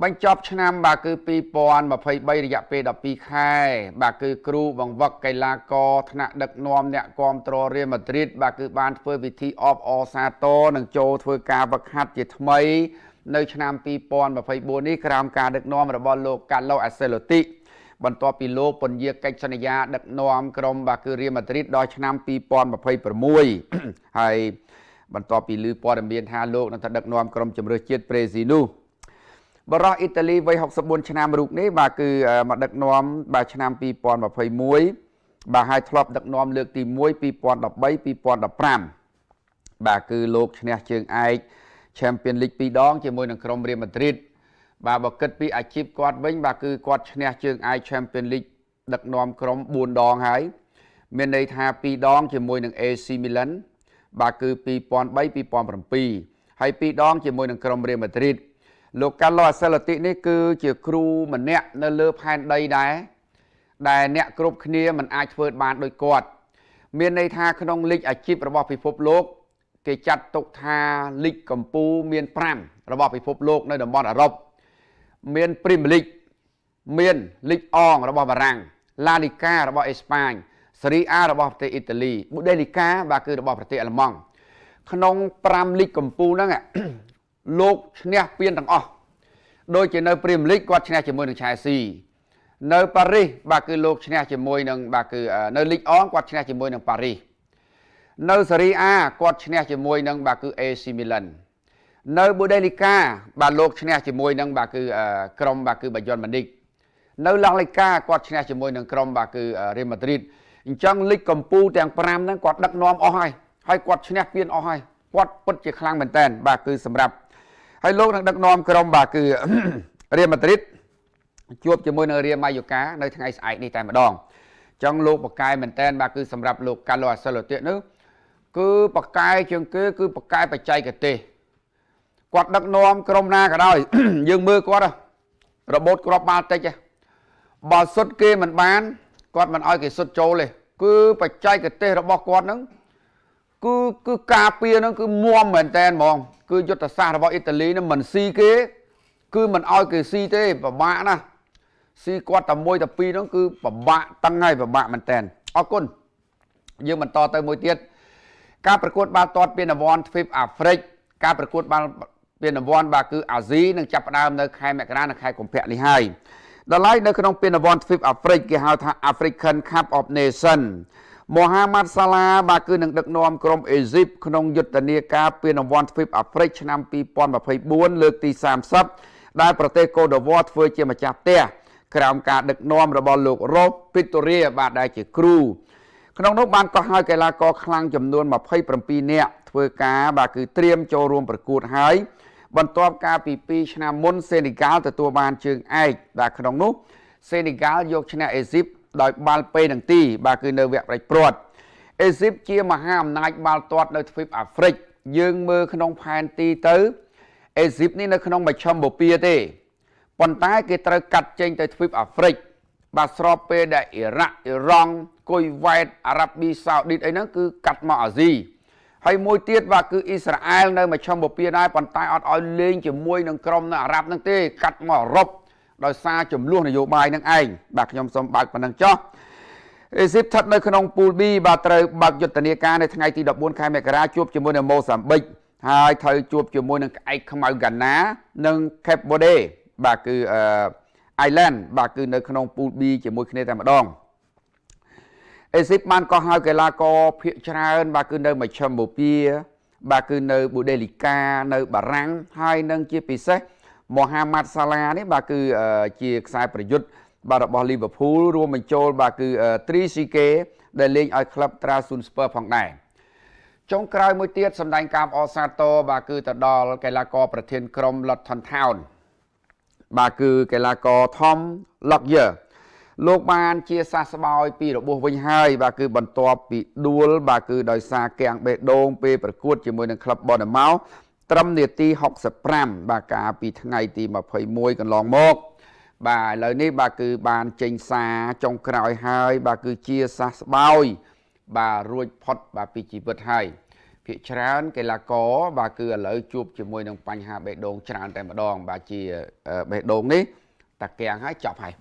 បញ្ចប់ឆ្នាំបាទគឺ2023រយៈពេល12ខែ បាទគឺគ្រូបង្វឹកកីឡាករ ថ្នាក់ដឹកនាំអ្នកគាំទ្ររៀលម៉ាឌ្រីតបាទគឺបានធ្វើពិធីអបអរសាទរនិងចូលធ្វើការវឹកហាត់ជាថ្មីនៅឆ្នាំ2024នេះក្រោមការដឹកនាំរបស់លោកកាឡូអាសេឡូទីបន្ទាប់ពីលោកពន្យាកិច្ចសន្យាដឹកនាំក្រុមបាទគឺរៀលម៉ាឌ្រីតដល់ឆ្នាំ2026ហើយបន្ទាប់ពីលើព័ត៌មានថាលោកនឹងដឹកនាំក្រុមជម្រើសជាតិប្រេស៊ីនូបរោះអ៊ីតាលីវ័យ64ឆ្នាំរូបនេះបាទគឺមកដឹកនាំបាទឆ្នាំ2021បាទហើយធ្លាប់ដឹកនាំលើកទី1 2013 2015បាទគឺលោកឈ្នះជើងឯក Champion League 2ដងជាមួយនឹងក្រុមរៀលម៉ាឌ្រីតបាទបើគិតពីអាជីពគាត់វិញបាទគឺគាត់ឈ្នះជើងឯក Champion League ដឹកនាំក្រុម4ដងហើយមានន័យថា2ដងជាមួយនឹង AC Milan បាទគឺ2003 2007ហើយ2ដងជាមួយនឹងក្រុមរៀលម៉ាឌ្រីតលោកកាឡូអាសិលតិនេះគឺ ជា គ្រូម្នាក់នៅលើផែនដីដែរដែលអ្នកគ្រប់គ្នាមិនអាចធ្វើបានដោយគាត់មានន័យថាក្នុងលិចអាជីពរបស់ពិភពលោក គេចាត់ទុកថាលិចកម្ពុជាមាន5របស់ពិភពលោកនៅតំបន់អឺរ៉ុបមាន Premier League មានលីកអងរបស់បារាំង La Liga របស់អេស្ប៉ាញ Serie A របស់ប្រទេសអ៊ីតាលី Bundesliga បាទគឺរបស់ប្រទេសអាល្លឺម៉ង់ក្នុង5លីកកំពូលហ្នឹងលោកឈ្នះពានទាំងអស់ដូចជានៅព្រីមលីកគាត់ឈ្នះជាមួយនឹងឆែស៊ីនៅប៉ារីសបាទគឺលោកឈ្នះជាមួយនឹងបាទគឺនៅលីកអងគាត់ឈ្នះជាមួយនឹងប៉ារីសនៅសេរីអាគាត់ឈ្នះជាមួយនឹងបាទគឺ AC Milan នៅប៊ូដេលីកាបាទលោកឈ្នះជាមួយនឹងបាទគឺក្រុមបាទគឺបាយ័នម៉ូនីកនៅឡាលីកាគាត់ឈ្នះជាមួយនឹងក្រុមបាទគឺរៀលម៉ាឌ្រីតអញ្ចឹងលីកកំពូលទាំង5ហ្នឹងគាត់ដឹកនាំអស់ហើយហើយគាត់ឈ្នះពានអស់ហើយគាត់ពិតជាខ្លាំងមែនតើបាទគឺសម្រាប់ហើយលោកនឹងដឹកនាំក្រុមបាទគឺរៀលម៉ាឌ្រីតជួបជាមួយនឹងរៀលម៉ាយូកានៅថ្ងៃស្អែកនេះតែម្ដងចឹងលោកបកែមែនតែនបាទគឺសម្រាប់លោកកាឡូអាសិលតិនេះគឺបកែជាងគេគឺបកែបច្ចេកទេសគាត់ដឹកនាំក្រុមណាក៏ដោយយើងមើលគាត់របូតគ្រាប់បាល់តិចបើសុទ្ធគេមិនបានគាត់មិនអោយគេសុទ្ធចូលទេគឺ បច្ចេកទេសរបស់គាត់ហ្នឹងគឺគឺការពារហ្នឹងគឺមួមមែនតែនហ្មង គឺយុទ្ធសាស្ត្ររបស់អ៊ីតាលីហ្នឹងមិនស៊ីគេ គឺមិនអោយគេស៊ីទេពិបាកណាស់ស៊ីគាត់តែមួយតែពីរហ្នឹងគឺពិបាកតឹងហើយពិបាកមែនតែនអរគុណយើងបន្តទៅមួយទៀតការប្រកួត បាល់ទាត់ពានរង្វាន់ទ្វីបអាហ្វ្រិកការប្រកួតបាល់ពានរង្វាន់បាទគឺអាស៊ីនឹងចាប់ផ្ដើមនៅខែមករានិងខែកុម្ភៈនេះហើយដល់ឡៃនៅក្នុងពានរង្វាន់ទ្វីបអាហ្វ្រិកគេហៅថា African Cup of Nations មហាម៉ាត់សាឡាបាទគឺនឹងដឹកនាំក្រុមអេស៊ីបក្នុងយុទ្ធនាការពានរង្វាន់ទ្វីបអាហ្វ្រិកឆ្នាំ2024លើកទី30ដែលប្រទេសកូដឺវ៉ាធ្វើជាម្ចាស់ផ្ទះក្រោមការដឹកនាំរបស់លោករ៉ូបពីតូរីបាទដែលជាគ្រូក្នុងនោះបានកោះហើយកីឡាករខ្លាំងចំនួន27នាក់ធ្វើការបាទគឺត្រៀមចូលរួមប្រកួតហើយបន្ទាប់ ការពី2ឆ្នាំមុន សេនីហ្កាល់ទទួលបានជើងឯកបាទក្នុងនោះសេនីហ្កាល់យកឈ្នះអេស៊ីបដោយបាល់ពេនឹងទីបាទគឺនៅវគ្គប្រេចព្រាត់អេស៊ីបជាមហាអំណាចបាល់ទាត់ នៅទ្វីបអាហ្វ្រិកយើងមើលក្នុងផែនទីទៅអេស៊ីបនេះនៅក្នុងមជ្ឈមបូព៌ាទេប៉ុន្តែគេត្រូវកាត់ចេញទៅទ្វីបអាហ្វ្រិកបាទស្របពេលដែលអ៊ីរ៉ាក់អ៊ីរ៉ង់គុយវ៉ែតអារ៉ាប៊ីសាអូឌីតអីហ្នឹង គឺកាត់មកអាស៊ីហើយមួយទៀតបាទគឺអ៊ីស្រាអែលនៅមជ្ឈមបូព៌ាដែរប៉ុន្តែអត់ឲ្យលេងជាមួយនឹងក្រុមនៅអារ៉ាប់ហ្នឹងទេកាត់មកអឺរ៉ុបដោយសារចំនួននយោបាយនឹងឯងបាទខ្ញុំសូមបើកប៉ុណ្ណឹងចុះអេស៊ីបស្ថិតនៅក្នុងពូល B បាទត្រូវបើកយុទ្ធនាការនៅថ្ងៃទី14ខែមករាជួបជាមួយនឹងម៉ូសាំប៊ិកហើយត្រូវជួបជាមួយនឹងក្អែកខ្មៅកាណា និង Cape Verde បាទគឺអឺ Island បាទគឺនៅក្នុងពូល B ជាមួយគ្នាតែម្ដងអេស៊ីបបានកោះហៅកីឡាករភៀកច្រើន បាទគឺនៅមជ្ឈមបូព៌ាបាទគឺនៅបូដេលីកានៅ បារាំងហើយនឹងជាពិសេសមហាម៉ាត់សាឡានេះបាទគឺជាខ្សែប្រយុទ្ធបាទរបស់លីវើពូលរួមបញ្ចូលបាទគឺត្រីស៊ីកេដែលលេងឲ្យក្លឹបត្រាស៊ុនស្ពឺផងដែរចុងក្រោយមួយទៀតសម្ដែងការអអសាតបាទគឺទៅដល់កីឡាករប្រធានក្រុម Lotton Town បាទគឺកីឡាករ Tom Lockyer លោកបាន ជាសះស្បើយពីរបួសវិញហើយបាទគឺបន្ទាប់ពីដួលបាទគឺដោយសារកៀងបេះដូងពេលប្រកួតជាមួយនឹងក្លឹប Bournemouth ត្រឹមនាទី65បាទកាលពីថ្ងៃទី21កន្លងមកបាទឥឡូវនេះ បាទគឺបានចេញសារចុងក្រោយហើយ បាទគឺជាសះស្បើយបាទរួចផុតបាទពីជីវិតហើយភាកច្រើនកីឡាករ បាទគឺឥឡូវជួបជាមួយនឹងបញ្ហាបេះដូងច្រើនតែម្ដង បាទជាបេះដូងនេះតាកៀងហើយចប់ហើយ